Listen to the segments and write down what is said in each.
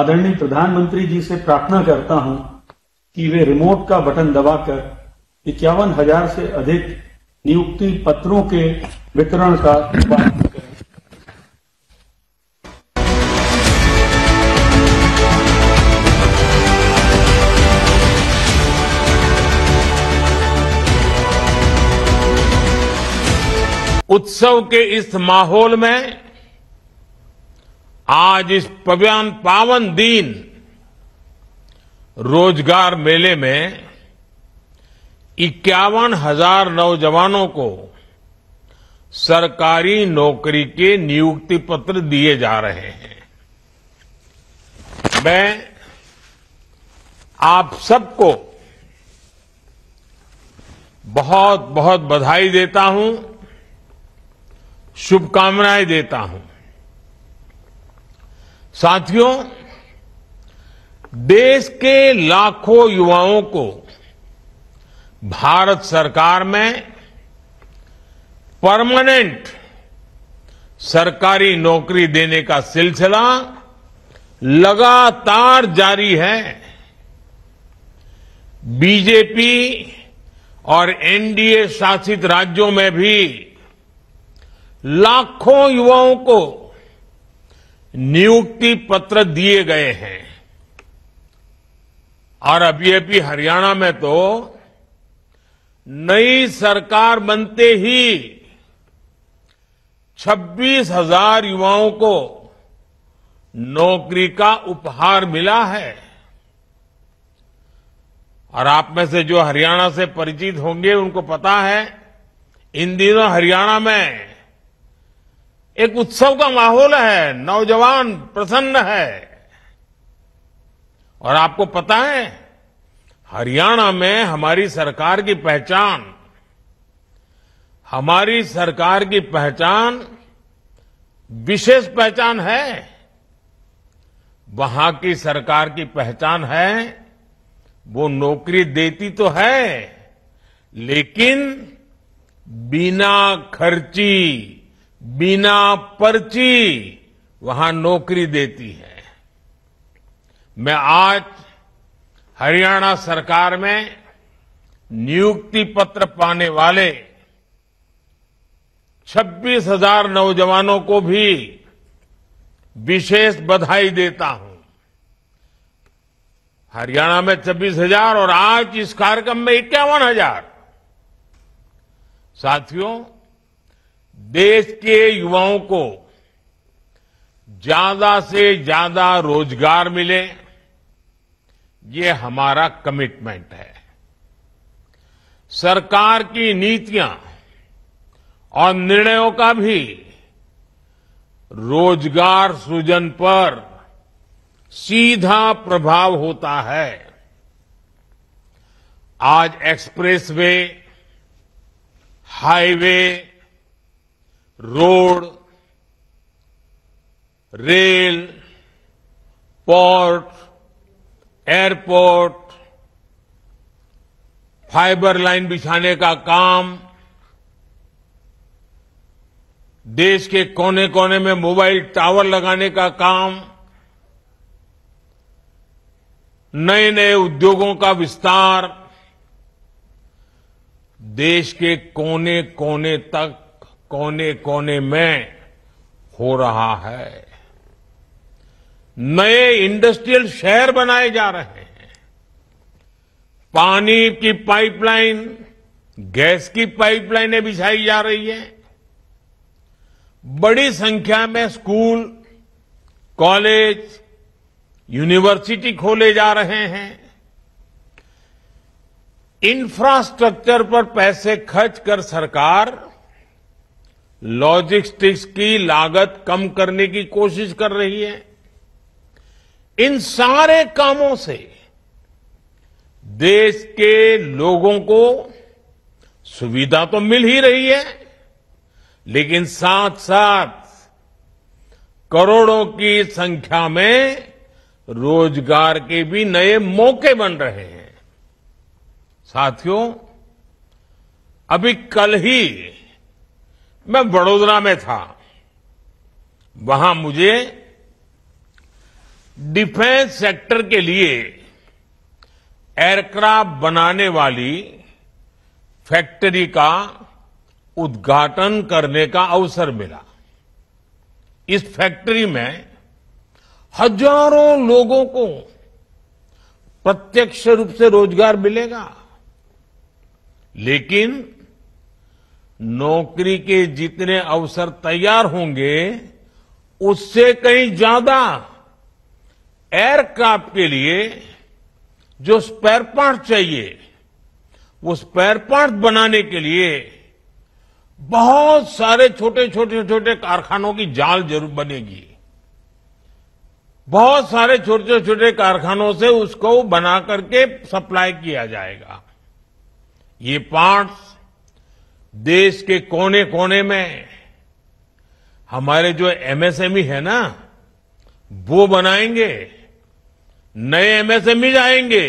आदरणीय प्रधानमंत्री जी से प्रार्थना करता हूं कि वे रिमोट का बटन दबाकर इक्यावन हजार से अधिक नियुक्ति पत्रों के वितरण का उत्सव के इस माहौल में आज इस पवन पावन दिन रोजगार मेले में इक्यावन हजार नौजवानों को सरकारी नौकरी के नियुक्ति पत्र दिए जा रहे हैं मैं आप सबको बहुत बहुत बधाई देता हूं शुभकामनाएं देता हूं साथियों देश के लाखों युवाओं को भारत सरकार में परमानेंट सरकारी नौकरी देने का सिलसिला लगातार जारी है बीजेपी और एनडीए शासित राज्यों में भी लाखों युवाओं को नियुक्ति पत्र दिए गए हैं और अभी अभी हरियाणा में तो नई सरकार बनते ही 26,000 हजार युवाओं को नौकरी का उपहार मिला है और आप में से जो हरियाणा से परिचित होंगे उनको पता है इन दिनों हरियाणा में एक उत्सव का माहौल है नौजवान प्रसन्न है और आपको पता है हरियाणा में हमारी सरकार की पहचान हमारी सरकार की पहचान विशेष पहचान है वहां की सरकार की पहचान है वो नौकरी देती तो है लेकिन बिना खर्ची बिना पर्ची वहां नौकरी देती है मैं आज हरियाणा सरकार में नियुक्ति पत्र पाने वाले 26,000 नौजवानों को भी विशेष बधाई देता हूं हरियाणा में 26,000 और आज इस कार्यक्रम में इक्यावन हजार साथियों देश के युवाओं को ज्यादा से ज्यादा रोजगार मिले ये हमारा कमिटमेंट है सरकार की नीतियां और निर्णयों का भी रोजगार सृजन पर सीधा प्रभाव होता है आज expressway highway road rail port airport fibre line बिछाने का काम देश के कोने कोने में मोबाइल टावर लगाने का काम नए नए उद्योगों का विस्तार देश के कोने कोने तक कोने कोने में हो रहा है नए इंडस्ट्रियल शहर बनाए जा रहे हैं पानी की पाइपलाइन गैस की पाइपलाइनें बिछाई जा रही है बड़ी संख्या में स्कूल कॉलेज यूनिवर्सिटी खोले जा रहे हैं इंफ्रास्ट्रक्चर पर पैसे खर्च कर सरकार लॉजिस्टिक्स की लागत कम करने की कोशिश कर रही है इन सारे कामों से देश के लोगों को सुविधा तो मिल ही रही है लेकिन साथ साथ करोड़ों की संख्या में रोजगार के भी नए मौके बन रहे हैं साथियों अभी कल ही मैं वडोदरा में था वहां मुझे डिफेंस सेक्टर के लिए एयरक्राफ्ट बनाने वाली फैक्ट्री का उद्घाटन करने का अवसर मिला इस फैक्ट्री में हजारों लोगों को प्रत्यक्ष रूप से रोजगार मिलेगा लेकिन नौकरी के जितने अवसर तैयार होंगे उससे कहीं ज्यादा एयरक्राफ्ट के लिए जो स्पेयर पार्ट चाहिए वो स्पेयर पार्ट बनाने के लिए बहुत सारे छोटे छोटे छोटे कारखानों की जाल जरूर बनेगी बहुत सारे छोटे छोटे कारखानों से उसको बना करके सप्लाई किया जाएगा ये पार्ट्स देश के कोने कोने में हमारे जो एमएसएमई e है ना वो बनाएंगे नए एमएसएमई e जाएंगे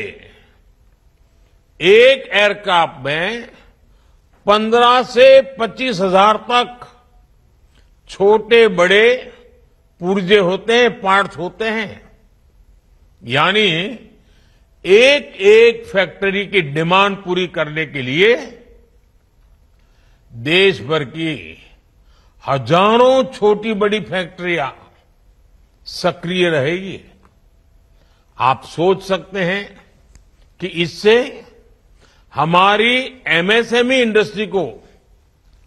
एक एयरक्राफ्ट में पंद्रह से पच्चीस हजार तक छोटे बड़े पुर्जे होते हैं पार्ट्स होते हैं यानी एक एक फैक्ट्री की डिमांड पूरी करने के लिए देश भर की हजारों छोटी बड़ी फैक्ट्रियां सक्रिय रहेगी आप सोच सकते हैं कि इससे हमारी एमएसएमई इंडस्ट्री को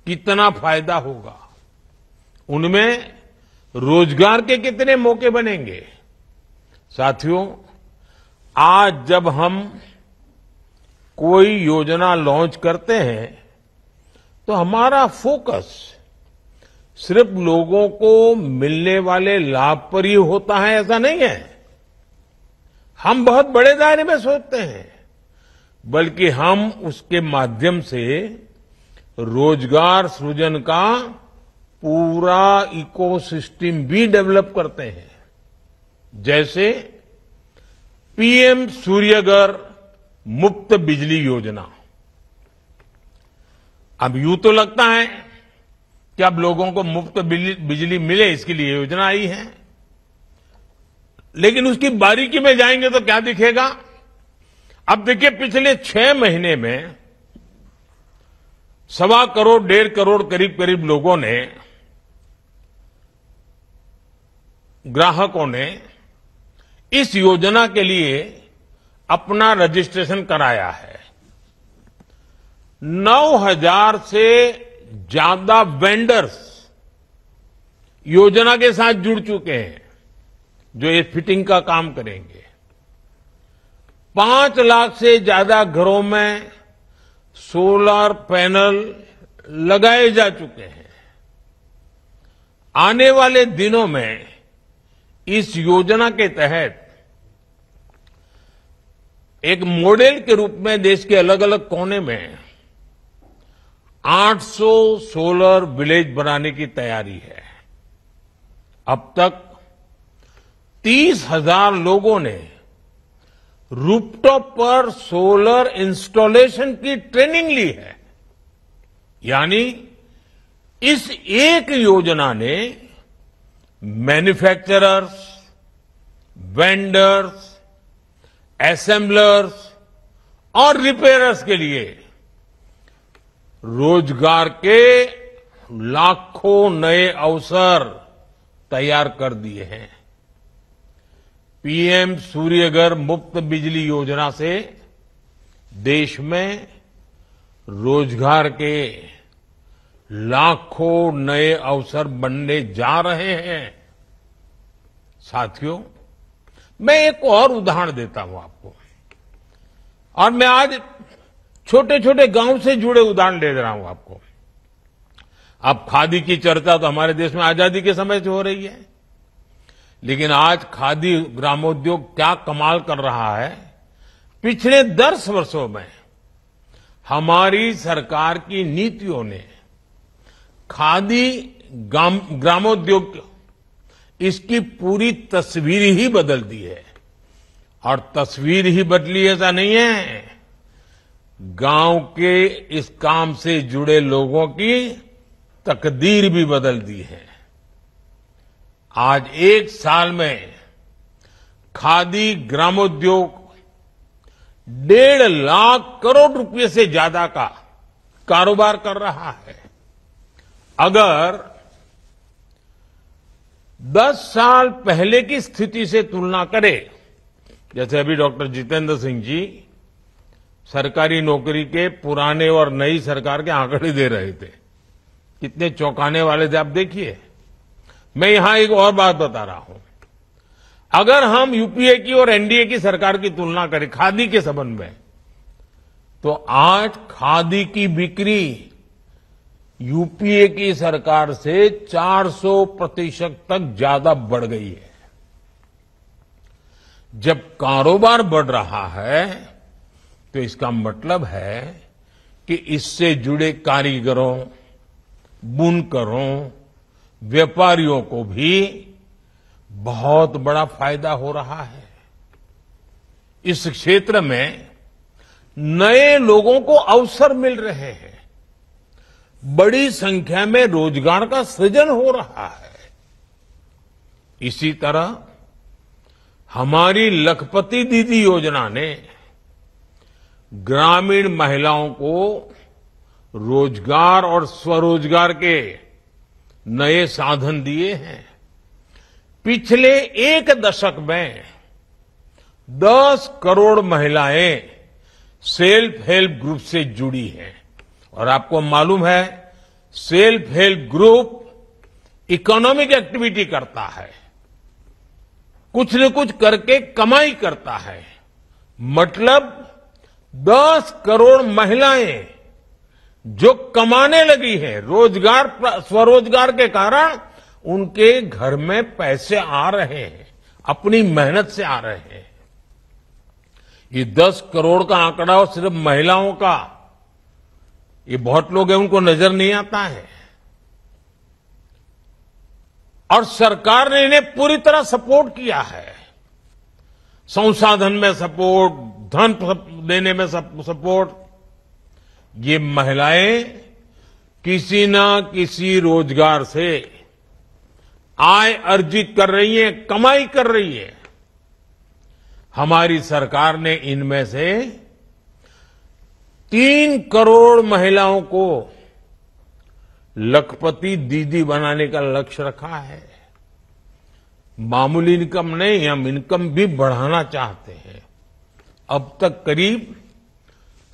कितना फायदा होगा उनमें रोजगार के कितने मौके बनेंगे साथियों आज जब हम कोई योजना लॉन्च करते हैं तो हमारा फोकस सिर्फ लोगों को मिलने वाले लाभ पर ही होता है ऐसा नहीं है हम बहुत बड़े दायरे में सोचते हैं बल्कि हम उसके माध्यम से रोजगार सृजन का पूरा इकोसिस्टम भी डेवलप करते हैं जैसे पीएम सूर्यगर मुफ्त बिजली योजना अब यूं तो लगता है कि अब लोगों को मुफ्त बिजली मिले इसके लिए योजना आई है लेकिन उसकी बारीकी में जाएंगे तो क्या दिखेगा अब देखिए पिछले छह महीने में सवा करोड़ डेढ़ करोड़ करीब करीब लोगों ने ग्राहकों ने इस योजना के लिए अपना रजिस्ट्रेशन कराया है 9000 से ज्यादा वेंडर्स योजना के साथ जुड़ चुके हैं जो ये फिटिंग का काम करेंगे पांच लाख से ज्यादा घरों में सोलर पैनल लगाए जा चुके हैं आने वाले दिनों में इस योजना के तहत एक मॉडल के रूप में देश के अलग अलग कोने में 800 सोलर विलेज बनाने की तैयारी है अब तक तीस हजार लोगों ने रूपटॉप पर सोलर इंस्टॉलेशन की ट्रेनिंग ली है यानी इस एक योजना ने मैन्युफैक्चरर्स वेंडर्स असेंबलर्स और रिपेयरर्स के लिए रोजगार के लाखों नए अवसर तैयार कर दिए हैं पीएम सूर्यगर मुफ्त बिजली योजना से देश में रोजगार के लाखों नए अवसर बनने जा रहे हैं साथियों मैं एक और उदाहरण देता हूं आपको और मैं आज छोटे छोटे गांव से जुड़े उदाहरण दे रहा हूं आपको अब खादी की चर्चा तो हमारे देश में आजादी के समय से हो रही है लेकिन आज खादी ग्रामोद्योग क्या कमाल कर रहा है पिछले दस वर्षों में हमारी सरकार की नीतियों ने खादी ग्रामोद्योग इसकी पूरी तस्वीर ही बदल दी है और तस्वीर ही बदली ऐसा नहीं है गांव के इस काम से जुड़े लोगों की तकदीर भी बदल दी है आज एक साल में खादी ग्रामोद्योग डेढ़ लाख करोड़ रुपए से ज्यादा का कारोबार कर रहा है अगर 10 साल पहले की स्थिति से तुलना करें जैसे अभी डॉक्टर जितेंद्र सिंह जी सरकारी नौकरी के पुराने और नई सरकार के आंकड़े दे रहे थे कितने चौंकाने वाले थे आप देखिए मैं यहां एक और बात बता रहा हूं अगर हम यूपीए की और एनडीए की सरकार की तुलना करें खादी के संबंध में तो आज खादी की बिक्री यूपीए की सरकार से 400 प्रतिशत तक ज्यादा बढ़ गई है जब कारोबार बढ़ रहा है तो इसका मतलब है कि इससे जुड़े कारीगरों बुनकरों व्यापारियों को भी बहुत बड़ा फायदा हो रहा है इस क्षेत्र में नए लोगों को अवसर मिल रहे हैं बड़ी संख्या में रोजगार का सृजन हो रहा है इसी तरह हमारी लखपति दीदी योजना ने ग्रामीण महिलाओं को रोजगार और स्वरोजगार के नए साधन दिए हैं पिछले एक दशक में 10 करोड़ महिलाएं सेल्फ हेल्प ग्रुप से जुड़ी हैं और आपको मालूम है self help group economic activity करता है कुछ न कुछ करके कमाई करता है मतलब दस करोड़ महिलाएं जो कमाने लगी हैं रोजगार स्वरोजगार के कारण उनके घर में पैसे आ रहे हैं अपनी मेहनत से आ रहे हैं ये दस करोड़ का आंकड़ा सिर्फ महिलाओं का ये बहुत लोग हैं उनको नजर नहीं आता है और सरकार ने इन्हें पूरी तरह सपोर्ट किया है संसाधन में सपोर्ट धन देने में सपोर्ट ये महिलाएं किसी न किसी रोजगार से आय अर्जित कर रही हैं कमाई कर रही है हमारी सरकार ने इनमें से तीन करोड़ महिलाओं को लखपति दीदी बनाने का लक्ष्य रखा है मामूली इनकम नहीं हम इनकम भी बढ़ाना चाहते हैं अब तक करीब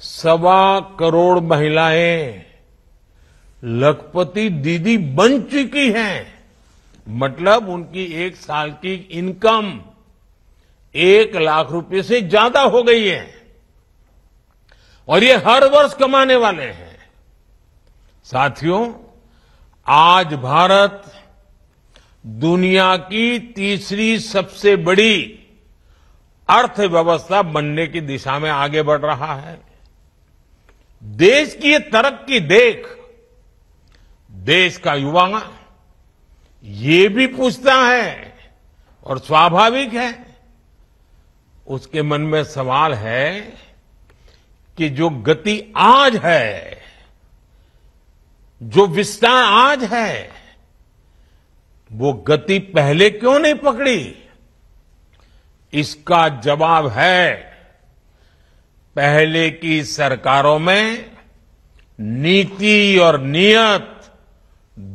सवा करोड़ महिलाएं लखपति दीदी बन चुकी हैं मतलब उनकी एक साल की इनकम एक लाख रुपए से ज्यादा हो गई है और ये हर वर्ष कमाने वाले हैं साथियों आज भारत दुनिया की तीसरी सबसे बड़ी अर्थव्यवस्था बनने की दिशा में आगे बढ़ रहा है देश की तरक्की देख देश का युवा ये भी पूछता है और स्वाभाविक है उसके मन में सवाल है कि जो गति आज है जो विस्तार आज है वो गति पहले क्यों नहीं पकड़ी इसका जवाब है पहले की सरकारों में नीति और नियत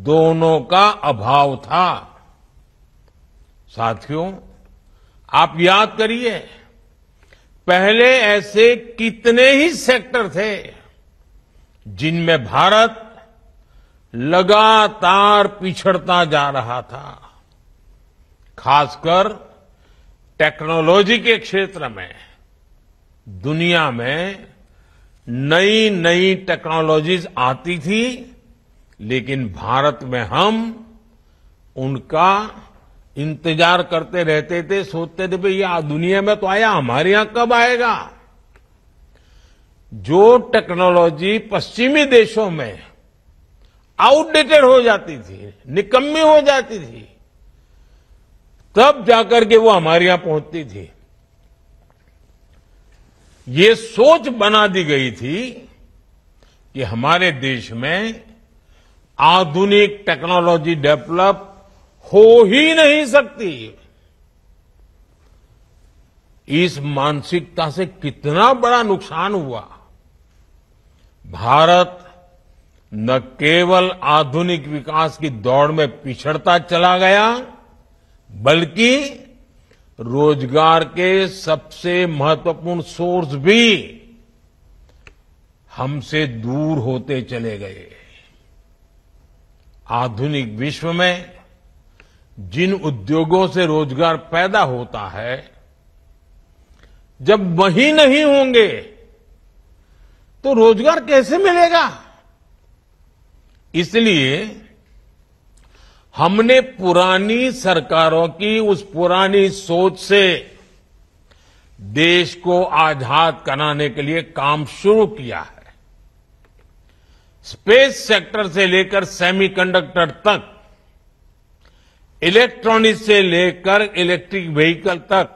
दोनों का अभाव था साथियों आप याद करिए पहले ऐसे कितने ही सेक्टर थे जिनमें भारत लगातार पिछड़ता जा रहा था खासकर टेक्नोलॉजी के क्षेत्र में दुनिया में नई नई टेक्नोलॉजीज आती थी लेकिन भारत में हम उनका इंतजार करते रहते थे सोचते थे भाई यह दुनिया में तो आया हमारे यहां कब आएगा जो टेक्नोलॉजी पश्चिमी देशों में आउटडेटेड हो जाती थी निकम्मी हो जाती थी तब जाकर के वो हमारे यहां पहुंचती थी ये सोच बना दी गई थी कि हमारे देश में आधुनिक टेक्नोलॉजी डेवलप हो ही नहीं सकती इस मानसिकता से कितना बड़ा नुकसान हुआ भारत न केवल आधुनिक विकास की दौड़ में पिछड़ता चला गया बल्कि रोजगार के सबसे महत्वपूर्ण सोर्स भी हमसे दूर होते चले गए आधुनिक विश्व में जिन उद्योगों से रोजगार पैदा होता है जब वही नहीं होंगे तो रोजगार कैसे मिलेगा इसलिए हमने पुरानी सरकारों की उस पुरानी सोच से देश को आजाद कराने के लिए काम शुरू किया है स्पेस सेक्टर से लेकर सेमीकंडक्टर तक इलेक्ट्रॉनिक से लेकर इलेक्ट्रिक व्हीकल तक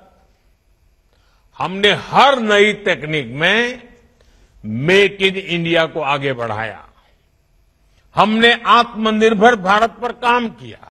हमने हर नई तकनीक में मेक इन इंडिया को आगे बढ़ाया हमने आत्मनिर्भर भारत पर काम किया